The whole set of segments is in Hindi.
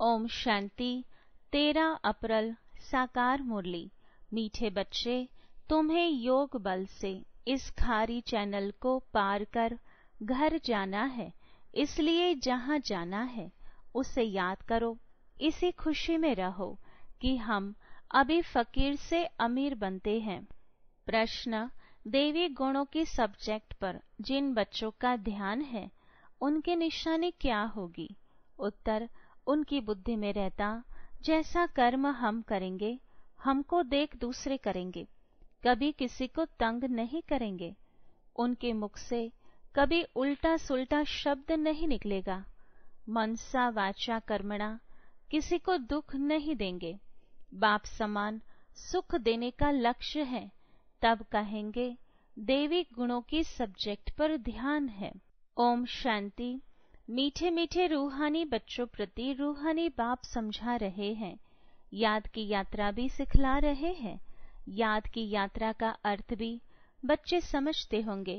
ओम शांति तेरह अप्रैल साकार मुरली मीठे बच्चे तुम्हें योग बल से इस खारी चैनल को पार कर घर जाना है इसलिए जहाँ जाना है उसे याद करो इसी खुशी में रहो कि हम अभी फकीर से अमीर बनते हैं प्रश्न देवी गुणों के सब्जेक्ट पर जिन बच्चों का ध्यान है उनकी निशानी क्या होगी उत्तर उनकी बुद्धि में रहता जैसा कर्म हम करेंगे हमको देख दूसरे करेंगे कभी किसी को तंग नहीं करेंगे उनके मुख से कभी उल्टा सुलटा शब्द नहीं निकलेगा मनसा वाचा कर्मणा किसी को दुख नहीं देंगे बाप समान सुख देने का लक्ष्य है तब कहेंगे देवी गुणों की सब्जेक्ट पर ध्यान है ओम शांति मीठे मीठे रूहानी बच्चों प्रति रूहानी बाप समझा रहे हैं याद की यात्रा भी सिखला रहे हैं याद की यात्रा का अर्थ भी बच्चे समझते होंगे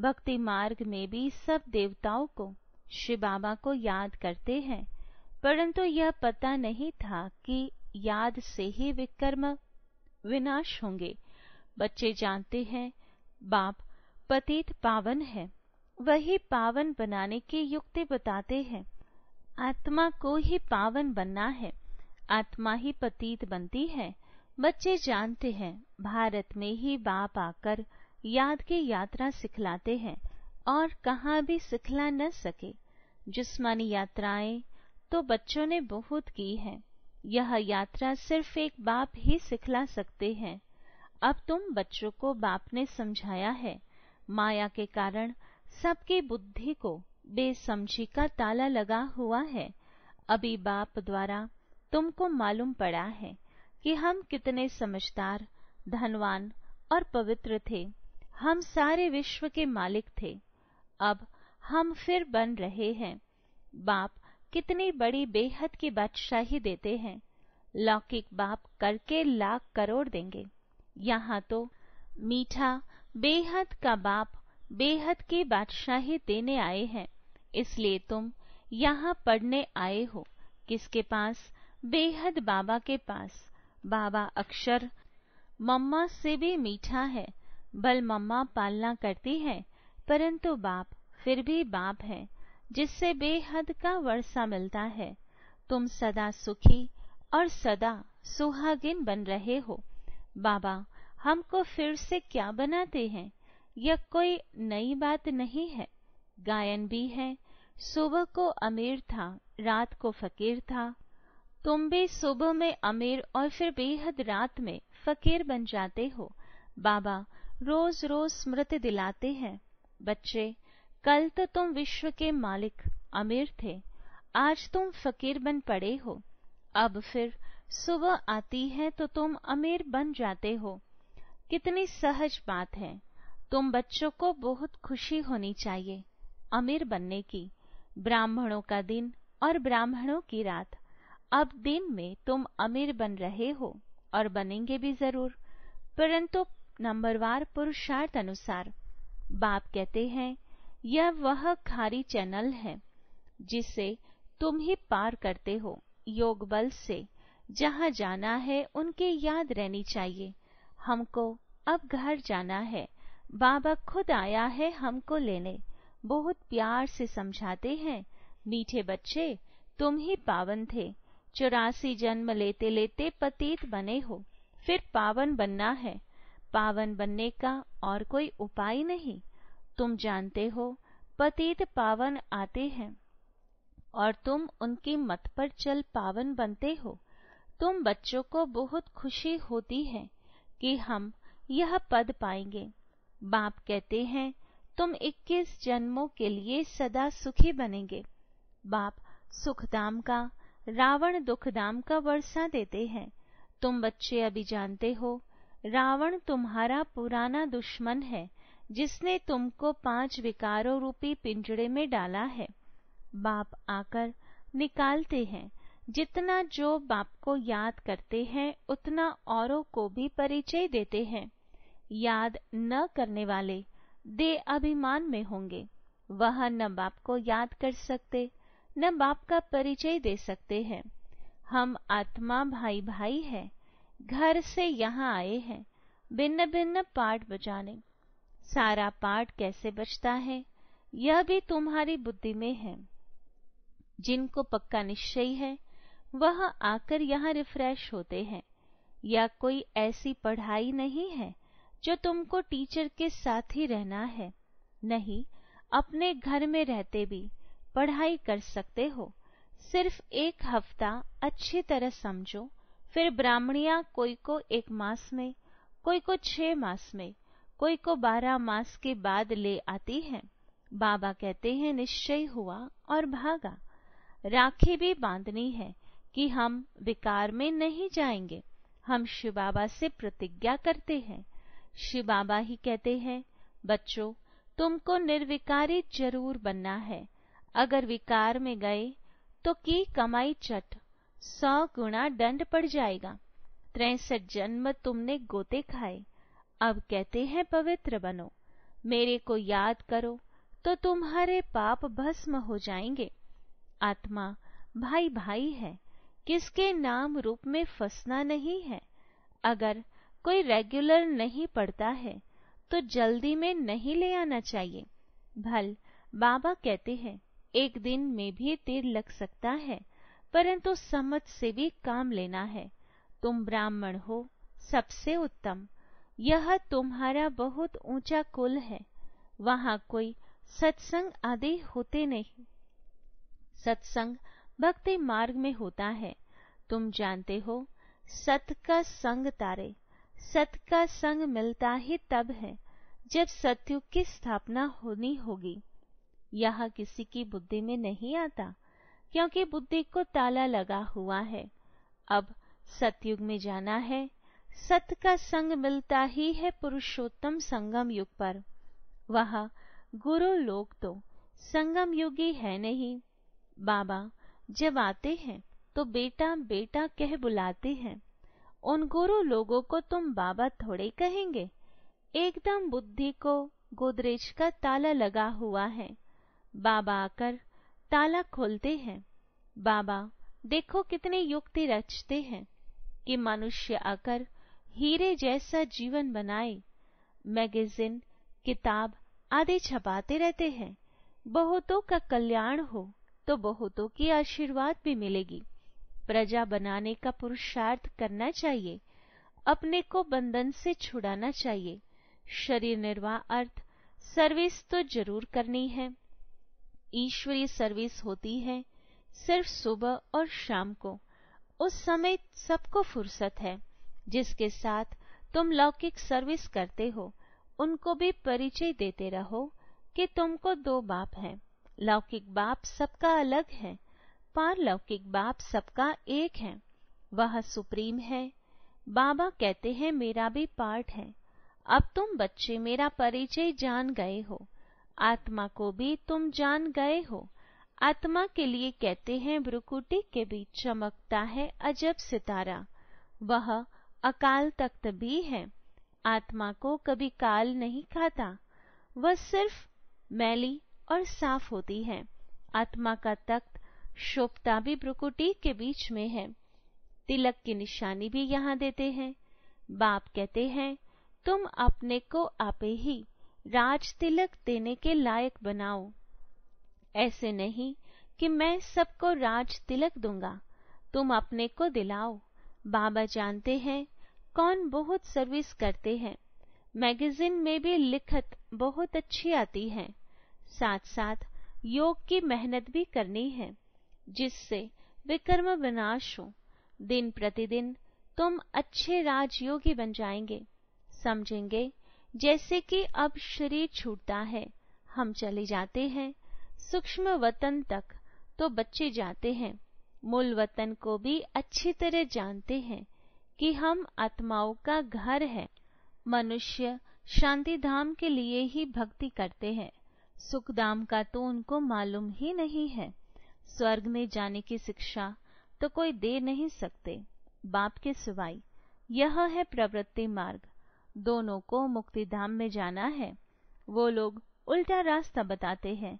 भक्ति मार्ग में भी सब देवताओं को श्री बाबा को याद करते हैं परंतु यह पता नहीं था कि याद से ही विकर्म विनाश होंगे बच्चे जानते हैं बाप पतित पावन है वही पावन बनाने की युक्ति बताते हैं आत्मा को ही पावन बनना है आत्मा ही पतीत बनती है बच्चे जानते हैं भारत में ही बाप आकर याद की यात्रा सिखलाते हैं और कहाँ भी सिखला न सके जिस्मानी यात्राएं तो बच्चों ने बहुत की है यह यात्रा सिर्फ एक बाप ही सिखला सकते हैं अब तुम बच्चों को बाप ने समझाया है माया के कारण सबकी बुद्धि को बेसमझी का ताला लगा हुआ है अभी बाप द्वारा तुमको मालूम पड़ा है कि हम कितने समझदार धनवान और पवित्र थे हम सारे विश्व के मालिक थे अब हम फिर बन रहे हैं बाप कितनी बड़ी बेहद की बादशाही देते हैं लौकिक बाप करके लाख करोड़ देंगे यहाँ तो मीठा बेहद का बाप बेहद की बादशाही देने आए हैं इसलिए तुम यहाँ पढ़ने आए हो किसके पास बेहद बाबा के पास बाबा अक्षर मम्मा से भी मीठा है बल मम्मा पालना करती है परंतु बाप फिर भी बाप है जिससे बेहद का वर्षा मिलता है तुम सदा सुखी और सदा सुहागिन बन रहे हो बाबा हमको फिर से क्या बनाते हैं यह कोई नई बात नहीं है गायन भी है सुबह को अमीर था रात को फकीर था तुम भी सुबह में अमीर और फिर बेहद रात में फकीर बन जाते हो बाबा रोज रोज स्मृति दिलाते हैं बच्चे कल तो तुम विश्व के मालिक अमीर थे आज तुम फकीर बन पड़े हो अब फिर सुबह आती है तो तुम अमीर बन जाते हो कितनी सहज बात है तुम बच्चों को बहुत खुशी होनी चाहिए अमीर बनने की ब्राह्मणों का दिन और ब्राह्मणों की रात अब दिन में तुम अमीर बन रहे हो और बनेंगे भी जरूर परंतु नंबरवार पुरुषार्थ अनुसार बाप कहते हैं यह वह खारी चैनल है जिसे तुम ही पार करते हो योग बल से जहाँ जाना है उनके याद रहनी चाहिए हमको अब घर जाना है बाबा खुद आया है हमको लेने बहुत प्यार से समझाते हैं मीठे बच्चे तुम ही पावन थे चौरासी जन्म लेते लेते पतित बने हो फिर पावन बनना है पावन बनने का और कोई उपाय नहीं तुम जानते हो पतित पावन आते हैं और तुम उनकी मत पर चल पावन बनते हो तुम बच्चों को बहुत खुशी होती है कि हम यह पद पाएंगे बाप कहते हैं तुम 21 जन्मों के लिए सदा सुखी बनेंगे बाप सुखदाम का रावण दुखदाम का वर्षा देते हैं तुम बच्चे अभी जानते हो रावण तुम्हारा पुराना दुश्मन है जिसने तुमको पांच विकारों रूपी पिंजड़े में डाला है बाप आकर निकालते हैं जितना जो बाप को याद करते हैं उतना औरों को भी परिचय देते हैं याद न करने वाले दे अभिमान में होंगे वह न बाप को याद कर सकते न बाप का परिचय दे सकते हैं हम आत्मा भाई भाई हैं घर से यहाँ आए हैं भिन्न भिन्न पाठ बचाने सारा पाठ कैसे बचता है यह भी तुम्हारी बुद्धि में है जिनको पक्का निश्चय है वह आकर यहाँ रिफ्रेश होते हैं या कोई ऐसी पढ़ाई नहीं है जो तुमको टीचर के साथ ही रहना है नहीं अपने घर में रहते भी पढ़ाई कर सकते हो सिर्फ एक हफ्ता अच्छी तरह समझो फिर ब्राह्मणिया कोई को एक मास में कोई को छह मास में कोई को बारह मास के बाद ले आती है बाबा कहते हैं निश्चय हुआ और भागा राखी भी बांधनी है कि हम विकार में नहीं जाएंगे हम शिव बाबा से प्रतिज्ञा करते हैं श्री बाबा ही कहते हैं बच्चों तुमको निर्विकारी जरूर बनना है अगर विकार में गए तो की कमाई चट सौ गुणा दंड पड़ जाएगा त्रेसठ जन्म तुमने गोते खाए अब कहते हैं पवित्र बनो मेरे को याद करो तो तुम्हारे पाप भस्म हो जाएंगे आत्मा भाई भाई है किसके नाम रूप में फंसना नहीं है अगर कोई रेगुलर नहीं पढ़ता है तो जल्दी में नहीं ले आना चाहिए भल बाबा कहते हैं एक दिन में भी तीर लग सकता है परंतु समझ से भी काम लेना है तुम ब्राह्मण हो सबसे उत्तम यह तुम्हारा बहुत ऊंचा कुल है वहां कोई सत्संग आदि होते नहीं सत्संग भक्ति मार्ग में होता है तुम जानते हो सत का संग तारे सत का संग मिलता ही तब है जब सत्युग की स्थापना होनी होगी यह किसी की बुद्धि में नहीं आता क्योंकि बुद्धि को ताला लगा हुआ है अब सतयुग में जाना है सत का संग मिलता ही है पुरुषोत्तम संगम युग पर वह गुरु लोग तो संगम युगी है नहीं बाबा जब आते हैं तो बेटा बेटा कह बुलाते हैं उन गुरु लोगों को तुम बाबा थोड़े कहेंगे एकदम बुद्धि को गोदरेज का ताला लगा हुआ है बाबा आकर ताला खोलते हैं बाबा देखो कितने युक्ति रचते हैं कि मनुष्य आकर हीरे जैसा जीवन बनाए मैगजीन किताब आदि छपाते रहते हैं बहुतों का कल्याण हो तो बहुतों की आशीर्वाद भी मिलेगी प्रजा बनाने का पुरुषार्थ करना चाहिए अपने को बंधन से छुड़ाना चाहिए शरीर निर्वाह अर्थ सर्विस तो जरूर करनी है ईश्वरीय सर्विस होती है सिर्फ सुबह और शाम को उस समय सबको फुर्सत है जिसके साथ तुम लौकिक सर्विस करते हो उनको भी परिचय देते रहो कि तुमको दो बाप हैं लौकिक बाप सबका अलग है पारलौकिक बाप सबका एक है वह सुप्रीम है बाबा कहते हैं मेरा भी पार्ट है अब तुम बच्चे मेरा परिचय जान गए हो आत्मा को भी तुम जान गए हो आत्मा के लिए कहते हैं ब्रुकुटी के बीच चमकता है अजब सितारा वह अकाल तख्त भी है आत्मा को कभी काल नहीं खाता वह सिर्फ मैली और साफ होती है आत्मा का तख्त शोभता भी ब्रुकुटी के बीच में है तिलक की निशानी भी यहाँ देते हैं बाप कहते हैं तुम अपने को आपे ही राज तिलक देने के लायक बनाओ ऐसे नहीं कि मैं सबको राज तिलक दूंगा तुम अपने को दिलाओ बाबा जानते हैं कौन बहुत सर्विस करते हैं मैगजीन में भी लिखत बहुत अच्छी आती है साथ साथ योग की मेहनत भी करनी है जिससे विकर्म विनाश हो दिन प्रतिदिन तुम अच्छे राजयोगी बन जाएंगे समझेंगे जैसे कि अब शरीर छूटता है हम चले जाते हैं सूक्ष्म वतन तक तो बच्चे जाते हैं मूल वतन को भी अच्छी तरह जानते हैं कि हम आत्माओं का घर है मनुष्य शांति धाम के लिए ही भक्ति करते हैं सुखदाम का तो उनको मालूम ही नहीं है स्वर्ग में जाने की शिक्षा तो कोई दे नहीं सकते बाप के सिवाय यह है प्रवृत्ति मार्ग दोनों को मुक्ति धाम में जाना है वो लोग उल्टा रास्ता बताते हैं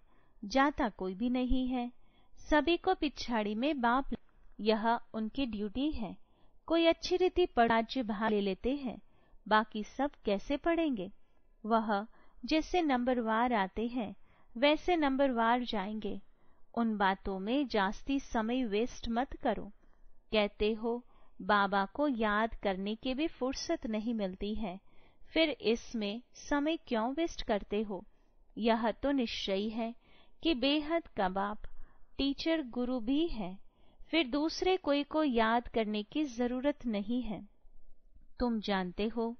जाता कोई भी नहीं है सभी को पिछाड़ी में बाप यह उनकी ड्यूटी है कोई अच्छी रीति पढ़ाज्य भाग ले लेते हैं बाकी सब कैसे पढ़ेंगे वह जैसे नंबरवार आते हैं वैसे नंबरवार जाएंगे उन बातों में जास्ती समय वेस्ट मत करो कहते हो बाबा को याद करने की भी फुर्सत नहीं मिलती है फिर इसमें समय क्यों वेस्ट करते हो यह तो निश्चय है कि बेहद कबाब टीचर गुरु भी है फिर दूसरे कोई को याद करने की जरूरत नहीं है तुम जानते हो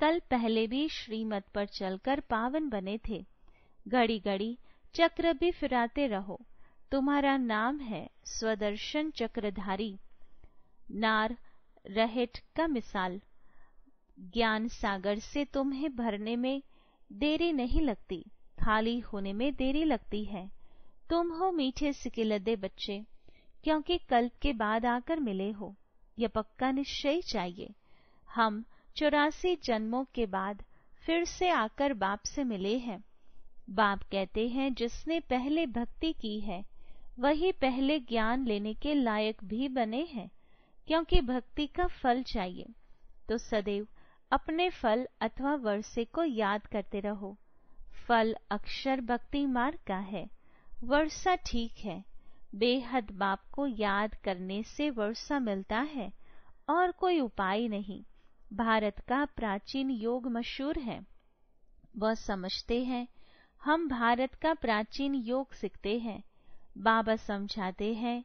कल पहले भी श्रीमत पर चलकर पावन बने थे घड़ी घड़ी चक्र भी फिराते रहो तुम्हारा नाम है स्वदर्शन चक्रधारी नार रहेट का मिसाल ज्ञान सागर से तुम्हें भरने में देरी नहीं लगती खाली होने में देरी लगती है तुम हो मीठे सिकिलदे बच्चे क्योंकि कल्प के बाद आकर मिले हो यह पक्का निश्चय चाहिए हम चौरासी जन्मों के बाद फिर से आकर बाप से मिले हैं बाप कहते हैं जिसने पहले भक्ति की है वही पहले ज्ञान लेने के लायक भी बने हैं क्योंकि भक्ति का फल चाहिए तो सदैव अपने फल अथवा वर्षे को याद करते रहो फल अक्षर भक्ति मार्ग का है वर्षा ठीक है बेहद बाप को याद करने से वर्षा मिलता है और कोई उपाय नहीं भारत का प्राचीन योग मशहूर है वह समझते हैं हम भारत का प्राचीन योग सीखते हैं बाबा समझाते हैं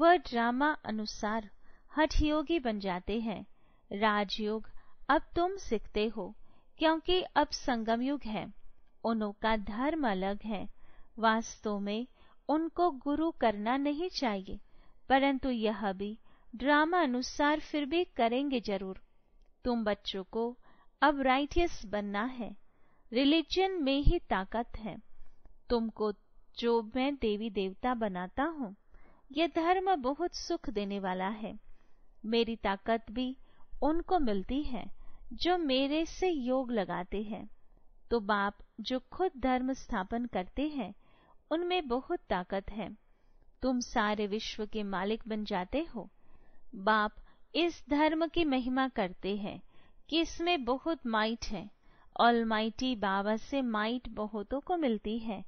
वह ड्रामा अनुसार हठयोगी बन जाते हैं राजयोग अब तुम सीखते हो क्योंकि अब संगम युग है उनका धर्म अलग है वास्तव में उनको गुरु करना नहीं चाहिए परंतु यह भी ड्रामा अनुसार फिर भी करेंगे जरूर तुम बच्चों को अब राइटियस बनना है रिलीजन में ही ताकत है तुमको जो मैं देवी देवता बनाता हूँ यह धर्म बहुत सुख देने वाला है मेरी ताकत भी उनको मिलती है जो मेरे से योग लगाते हैं तो बाप जो खुद धर्म स्थापन करते हैं उनमें बहुत ताकत है तुम सारे विश्व के मालिक बन जाते हो बाप इस धर्म की महिमा करते हैं कि इसमें बहुत माइट है माइटी बाबा से माइट बहुतों को मिलती है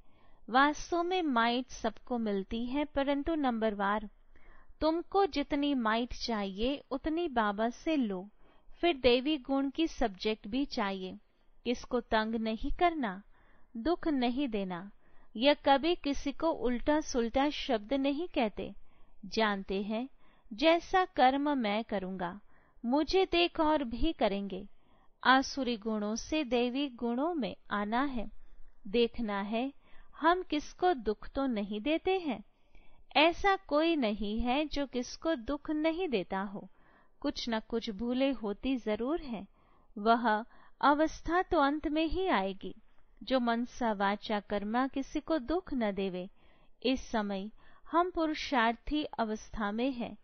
वास्तव में माइट सबको मिलती है परंतु नंबरवार तुमको जितनी माइट चाहिए उतनी बाबा से लो फिर देवी गुण की सब्जेक्ट भी चाहिए किसको तंग नहीं करना दुख नहीं देना यह कभी किसी को उल्टा सुलटा शब्द नहीं कहते जानते हैं जैसा कर्म मैं करूंगा मुझे देख और भी करेंगे आसुरी गुणों से देवी गुणों में आना है देखना है हम किसको दुख तो नहीं देते हैं ऐसा कोई नहीं है जो किसको दुख नहीं देता हो कुछ न कुछ भूले होती जरूर है वह अवस्था तो अंत में ही आएगी जो मनसा वाचा कर्मा किसी को दुख न देवे इस समय हम पुरुषार्थी अवस्था में है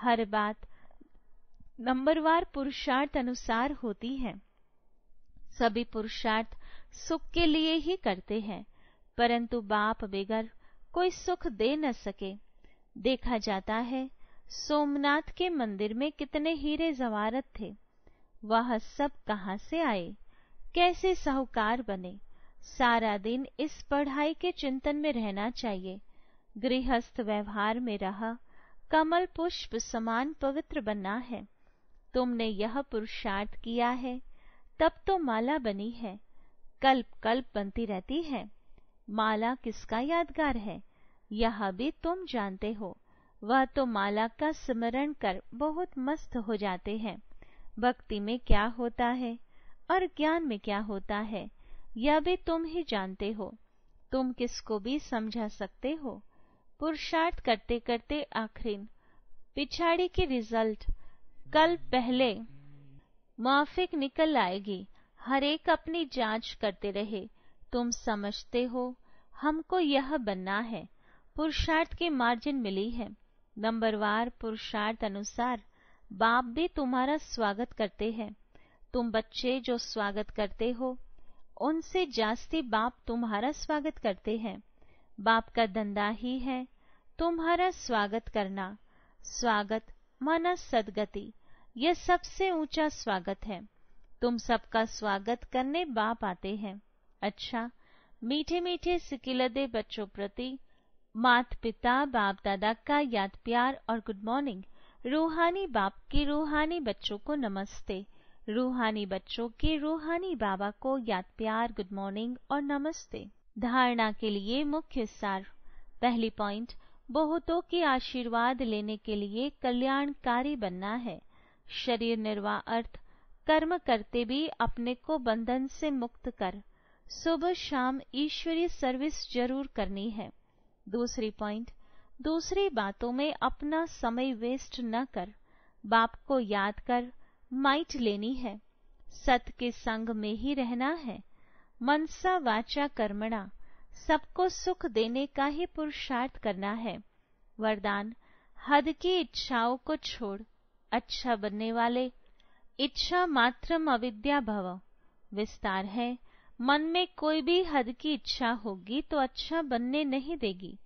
हर बात नंबरवार पुरुषार्थ अनुसार होती है सभी पुरुषार्थ सुख के लिए ही करते हैं परंतु बाप बेगर कोई सुख दे न सके देखा जाता है सोमनाथ के मंदिर में कितने हीरे जवारत थे वह सब कहां से आए कैसे साहूकार बने सारा दिन इस पढ़ाई के चिंतन में रहना चाहिए गृहस्थ व्यवहार में रहा कमल पुष्प समान पवित्र बनना है तुमने यह पुरुषार्थ किया है तब तो माला बनी है कल्प कल्प बनती रहती है माला किसका यादगार है यह भी तुम जानते हो वह तो माला का स्मरण कर बहुत मस्त हो जाते हैं भक्ति में क्या होता है और ज्ञान में क्या होता है यह भी तुम ही जानते हो तुम किसको भी समझा सकते हो पुरुषार्थ करते करते आखिर पिछाड़ी की रिजल्ट कल पहले माफिक निकल आएगी हरेक अपनी जांच करते रहे तुम समझते हो हमको यह बनना है पुरुषार्थ की मार्जिन मिली है नंबरवार पुरुषार्थ अनुसार बाप भी तुम्हारा स्वागत करते हैं तुम बच्चे जो स्वागत करते हो उनसे जास्ती बाप तुम्हारा स्वागत करते हैं बाप का धंधा ही है तुम्हारा स्वागत करना स्वागत माना सदगति यह सबसे ऊंचा स्वागत है तुम सबका स्वागत करने बाप आते हैं अच्छा मीठे मीठे सिकिलदे बच्चों प्रति मात पिता बाप दादा का याद प्यार और गुड मॉर्निंग रूहानी बाप के रूहानी बच्चों को नमस्ते रूहानी बच्चों के रूहानी बाबा को याद प्यार गुड मॉर्निंग और नमस्ते धारणा के लिए मुख्य सार पहली पॉइंट बहुतों के आशीर्वाद लेने के लिए कल्याणकारी बनना है शरीर निर्वाह अर्थ कर्म करते भी अपने को बंधन से मुक्त कर सुबह शाम ईश्वरीय सर्विस जरूर करनी है दूसरी पॉइंट दूसरी बातों में अपना समय वेस्ट न कर बाप को याद कर माइट लेनी है सत के संग में ही रहना है मनसा वाचा कर्मणा सबको सुख देने का ही पुरुषार्थ करना है वरदान हद की इच्छाओं को छोड़ अच्छा बनने वाले इच्छा मात्रम अविद्या भव विस्तार है मन में कोई भी हद की इच्छा होगी तो अच्छा बनने नहीं देगी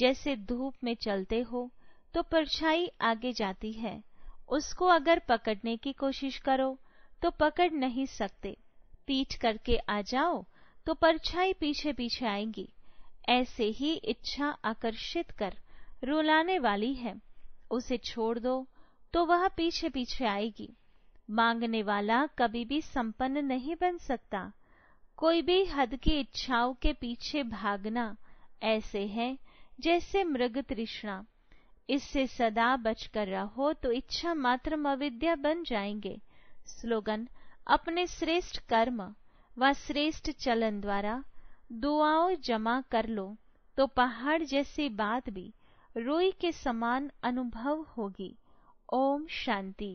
जैसे धूप में चलते हो तो परछाई आगे जाती है उसको अगर पकड़ने की कोशिश करो तो पकड़ नहीं सकते पीठ करके आ जाओ तो परछाई पीछे पीछे आएंगी ऐसे ही इच्छा आकर्षित कर रुलाने वाली है उसे छोड़ दो तो वह पीछे पीछे आएगी मांगने वाला कभी भी संपन्न नहीं बन सकता कोई भी हद की इच्छाओं के पीछे भागना ऐसे है जैसे मृग तृष्णा इससे सदा बचकर रहो तो इच्छा मात्र अविद्या बन जाएंगे स्लोगन अपने श्रेष्ठ कर्म व श्रेष्ठ चलन द्वारा दुआओं जमा कर लो तो पहाड़ जैसी बात भी रोई के समान अनुभव होगी ओम शांति